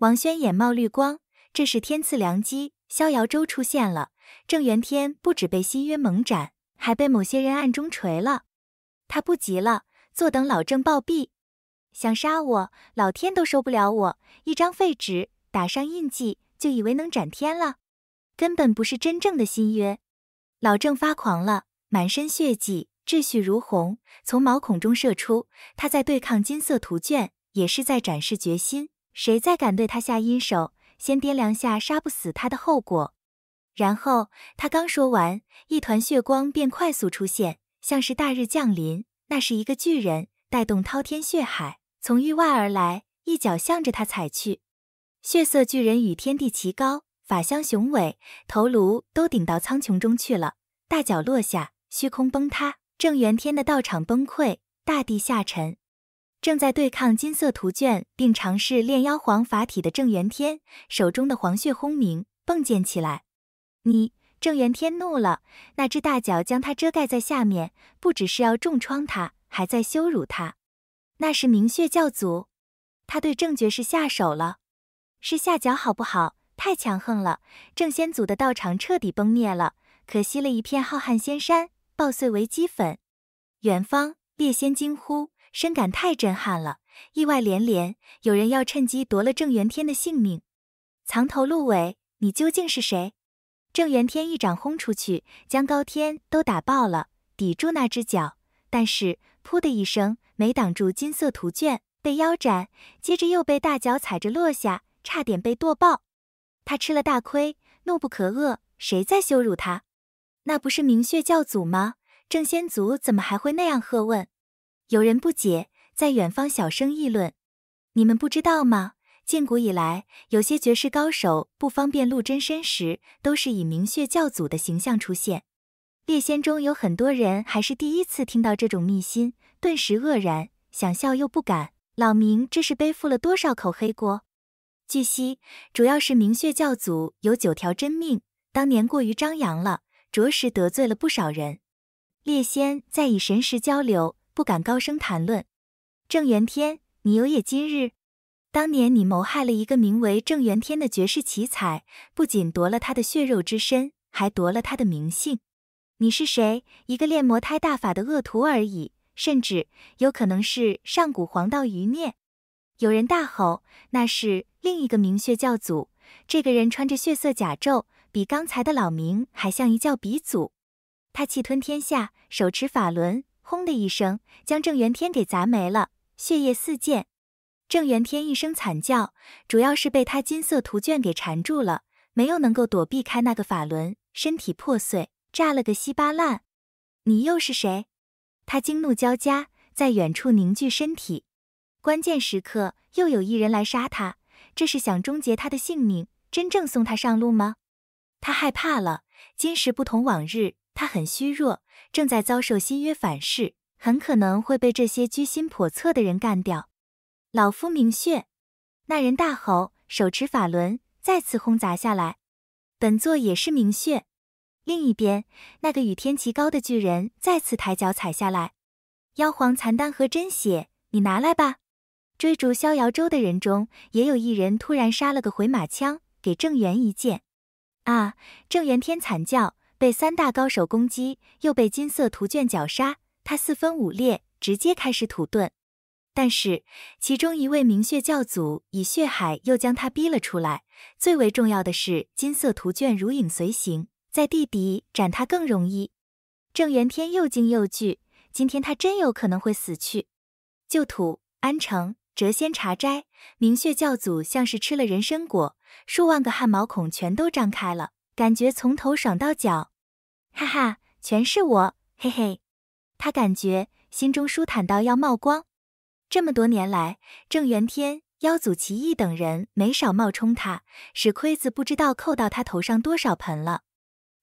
王轩眼冒绿光，这是天赐良机。逍遥舟出现了，郑元天不止被新约猛斩，还被某些人暗中锤了。他不急了，坐等老郑暴毙。想杀我，老天都收不了我一张废纸，打上印记就以为能斩天了？根本不是真正的新约。老郑发狂了，满身血迹，秩序如虹从毛孔中射出。他在对抗金色图卷，也是在展示决心。谁再敢对他下阴手，先掂量下杀不死他的后果。然后他刚说完，一团血光便快速出现，像是大日降临。那是一个巨人，带动滔天血海从域外而来，一脚向着他踩去。血色巨人与天地齐高，法相雄伟，头颅都顶到苍穹中去了。大脚落下，虚空崩塌，正元天的道场崩溃，大地下沉。正在对抗金色图卷，并尝试炼妖皇法体的郑元天，手中的黄血轰鸣迸溅起来。你，郑元天怒了，那只大脚将他遮盖在下面，不只是要重创他，还在羞辱他。那是明血教祖，他对郑爵士下手了，是下脚好不好？太强横了，郑仙祖的道场彻底崩灭了，可惜了一片浩瀚仙山，爆碎为齑粉。远方，列仙惊呼。深感太震撼了，意外连连。有人要趁机夺了郑元天的性命，藏头露尾，你究竟是谁？郑元天一掌轰出去，将高天都打爆了，抵住那只脚，但是噗的一声，没挡住金色图卷，被腰斩，接着又被大脚踩着落下，差点被剁爆。他吃了大亏，怒不可遏，谁在羞辱他？那不是明血教祖吗？正仙族怎么还会那样喝问？有人不解，在远方小声议论：“你们不知道吗？近古以来，有些绝世高手不方便露真身时，都是以明血教祖的形象出现。列仙中有很多人还是第一次听到这种秘辛，顿时愕然，想笑又不敢。老明这是背负了多少口黑锅？据悉，主要是明血教祖有九条真命，当年过于张扬了，着实得罪了不少人。列仙在以神识交流。”不敢高声谈论。郑元天，你有也今日？当年你谋害了一个名为郑元天的绝世奇才，不仅夺了他的血肉之身，还夺了他的名姓。你是谁？一个练魔胎大法的恶徒而已，甚至有可能是上古黄道余孽。有人大吼：“那是另一个明血教祖。”这个人穿着血色甲胄，比刚才的老明还像一教鼻祖。他气吞天下，手持法轮。轰的一声，将郑元天给砸没了，血液四溅。郑元天一声惨叫，主要是被他金色图卷给缠住了，没有能够躲避开那个法轮，身体破碎，炸了个稀巴烂。你又是谁？他惊怒交加，在远处凝聚身体。关键时刻，又有一人来杀他，这是想终结他的性命，真正送他上路吗？他害怕了，今时不同往日，他很虚弱。正在遭受新约反噬，很可能会被这些居心叵测的人干掉。老夫明血！那人大吼，手持法轮再次轰砸下来。本座也是明血。另一边，那个与天齐高的巨人再次抬脚踩下来。妖皇残丹和真血，你拿来吧。追逐逍遥舟的人中，也有一人突然杀了个回马枪，给郑元一剑。啊！郑元天惨叫。被三大高手攻击，又被金色图卷绞杀，他四分五裂，直接开始土遁。但是其中一位明血教祖以血海又将他逼了出来。最为重要的是，金色图卷如影随形，在地底斩他更容易。郑元天又惊又惧，今天他真有可能会死去。旧土安城谪仙茶斋明血教祖像是吃了人参果，数万个汗毛孔全都张开了，感觉从头爽到脚。哈哈，全是我，嘿嘿。他感觉心中舒坦到要冒光。这么多年来，郑元天、妖祖、奇异等人没少冒充他，使亏子不知道扣到他头上多少盆了。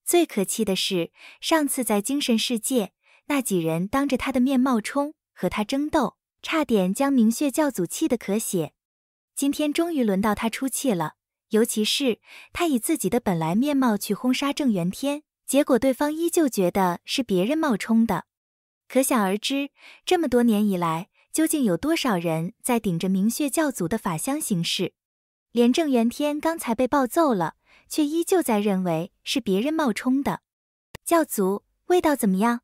最可气的是，上次在精神世界，那几人当着他的面冒充，和他争斗，差点将明血教祖气得咳血。今天终于轮到他出气了，尤其是他以自己的本来面貌去轰杀郑元天。结果对方依旧觉得是别人冒充的，可想而知，这么多年以来，究竟有多少人在顶着明血教祖的法香行事？连郑元天刚才被暴揍了，却依旧在认为是别人冒充的。教祖味道怎么样？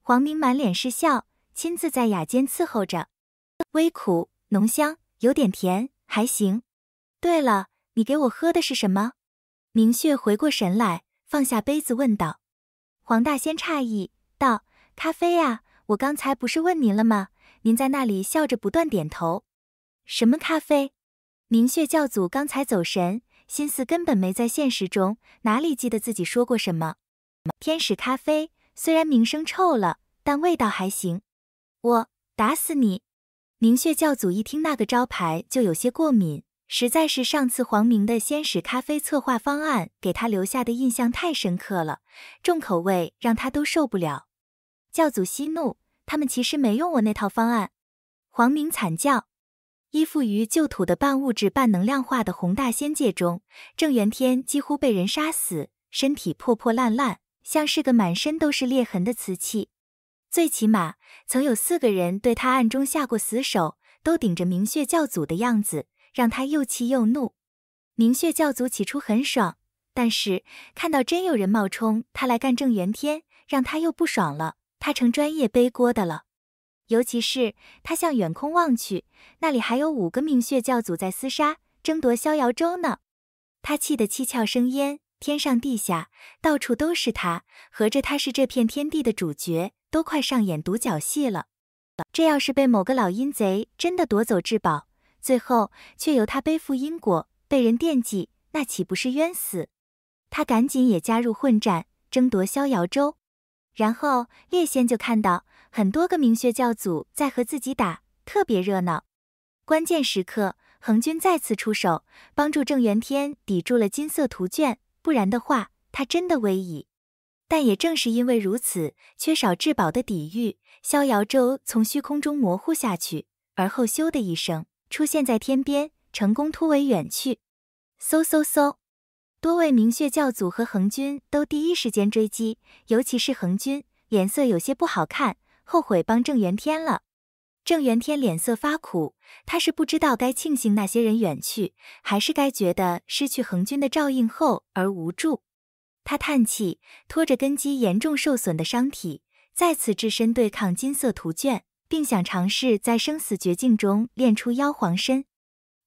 黄明满脸是笑，亲自在雅间伺候着，微苦，浓香，有点甜，还行。对了，你给我喝的是什么？明血回过神来。放下杯子，问道：“黄大仙，诧异道，咖啡呀，我刚才不是问您了吗？”您在那里笑着不断点头。什么咖啡？明血教祖刚才走神，心思根本没在现实中，哪里记得自己说过什么？天使咖啡虽然名声臭了，但味道还行。我打死你！明血教祖一听那个招牌就有些过敏。实在是上次黄明的仙使咖啡策划方案给他留下的印象太深刻了，重口味让他都受不了。教祖息怒，他们其实没用我那套方案。黄明惨叫，依附于旧土的半物质半能量化的宏大仙界中，郑元天几乎被人杀死，身体破破烂烂，像是个满身都是裂痕的瓷器。最起码曾有四个人对他暗中下过死手，都顶着明血教祖的样子。让他又气又怒，明血教祖起初很爽，但是看到真有人冒充他来干正元天，让他又不爽了。他成专业背锅的了。尤其是他向远空望去，那里还有五个明血教祖在厮杀，争夺逍遥州呢。他气得七窍生烟，天上地下到处都是他，合着他是这片天地的主角，都快上演独角戏了。这要是被某个老阴贼真的夺走至宝，最后却由他背负因果，被人惦记，那岂不是冤死？他赶紧也加入混战，争夺逍遥州。然后烈仙就看到很多个明学教祖在和自己打，特别热闹。关键时刻，恒君再次出手，帮助郑元天抵住了金色图卷，不然的话，他真的危矣。但也正是因为如此，缺少至宝的抵御，逍遥州从虚空中模糊下去，而后咻的一声。出现在天边，成功突围远去。嗖嗖嗖，多位明血教祖和恒军都第一时间追击，尤其是恒军，脸色有些不好看，后悔帮郑元天了。郑元天脸色发苦，他是不知道该庆幸那些人远去，还是该觉得失去恒军的照应后而无助。他叹气，拖着根基严重受损的伤体，再次置身对抗金色图卷。并想尝试在生死绝境中练出妖皇身。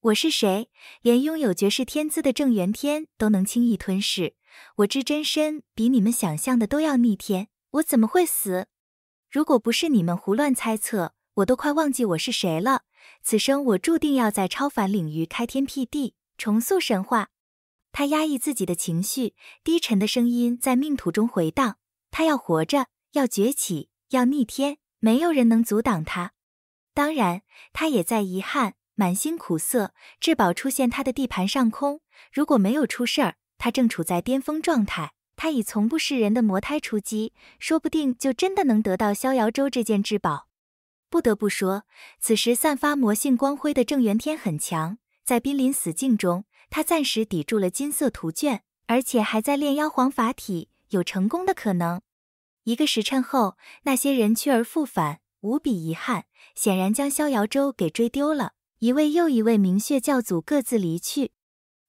我是谁？连拥有绝世天资的郑元天都能轻易吞噬。我之真身比你们想象的都要逆天。我怎么会死？如果不是你们胡乱猜测，我都快忘记我是谁了。此生我注定要在超凡领域开天辟地，重塑神话。他压抑自己的情绪，低沉的声音在命土中回荡。他要活着，要崛起，要逆天。没有人能阻挡他，当然，他也在遗憾，满心苦涩。至宝出现他的地盘上空，如果没有出事儿，他正处在巅峰状态，他以从不示人的魔胎出击，说不定就真的能得到逍遥舟这件至宝。不得不说，此时散发魔性光辉的正元天很强，在濒临死境中，他暂时抵住了金色图卷，而且还在炼妖皇法体，有成功的可能。一个时辰后，那些人去而复返，无比遗憾，显然将逍遥舟给追丢了。一位又一位明血教祖各自离去，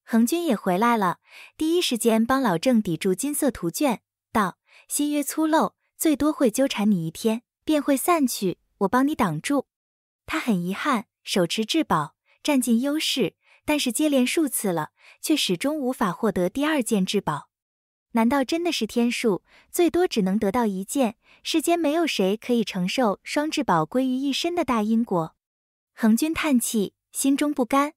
恒军也回来了，第一时间帮老郑抵住金色图卷，道：“新约粗陋，最多会纠缠你一天，便会散去。我帮你挡住。”他很遗憾，手持至宝，占尽优势，但是接连数次了，却始终无法获得第二件至宝。难道真的是天数，最多只能得到一件？世间没有谁可以承受双至宝归于一身的大因果。恒君叹气，心中不甘。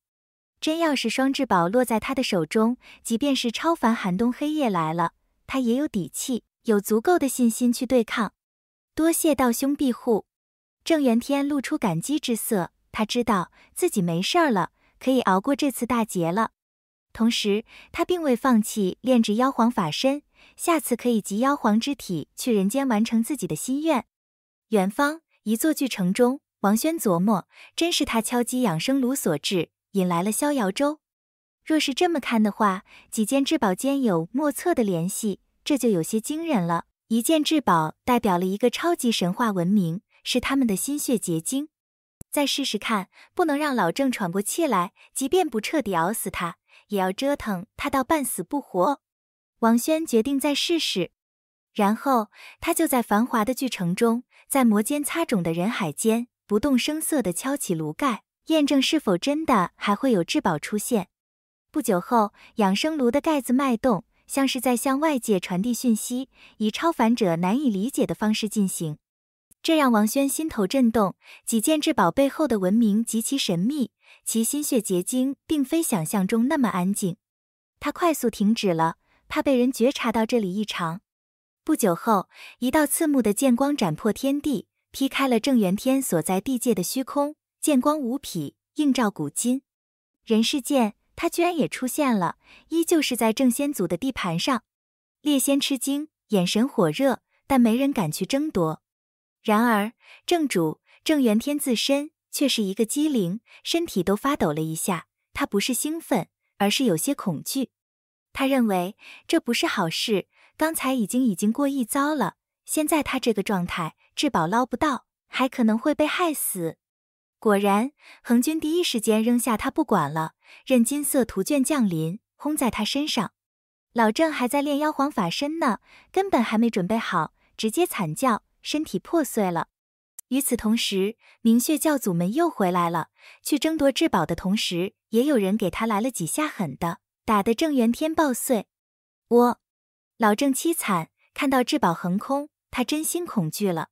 真要是双至宝落在他的手中，即便是超凡寒冬黑夜来了，他也有底气，有足够的信心去对抗。多谢道兄庇护。郑元天露出感激之色，他知道自己没事儿了，可以熬过这次大劫了。同时，他并未放弃炼制妖皇法身，下次可以集妖皇之体去人间完成自己的心愿。远方一座巨城中，王轩琢磨，真是他敲击养生炉所致，引来了逍遥舟。若是这么看的话，几件至宝间有莫测的联系，这就有些惊人了。一件至宝代表了一个超级神话文明，是他们的心血结晶。再试试看，不能让老郑喘过气来，即便不彻底熬死他。也要折腾他到半死不活。王轩决定再试试，然后他就在繁华的巨城中，在摩肩擦踵的人海间，不动声色地敲起炉盖，验证是否真的还会有至宝出现。不久后，养生炉的盖子脉动，像是在向外界传递讯息，以超凡者难以理解的方式进行。这让王轩心头震动，几件至宝背后的文明极其神秘，其心血结晶并非想象中那么安静。他快速停止了，怕被人觉察到这里异常。不久后，一道刺目的剑光斩破天地，劈开了正元天所在地界的虚空，剑光无匹，映照古今。人世间，他居然也出现了，依旧是在正先祖的地盘上。猎仙吃惊，眼神火热，但没人敢去争夺。然而，正主郑元天自身却是一个机灵，身体都发抖了一下。他不是兴奋，而是有些恐惧。他认为这不是好事，刚才已经已经过一遭了，现在他这个状态，至宝捞不到，还可能会被害死。果然，恒军第一时间扔下他不管了，任金色图卷降临，轰在他身上。老郑还在练妖皇法身呢，根本还没准备好，直接惨叫。身体破碎了。与此同时，明血教祖们又回来了，去争夺至宝的同时，也有人给他来了几下狠的，打得正元天爆碎。我老郑凄惨，看到至宝横空，他真心恐惧了。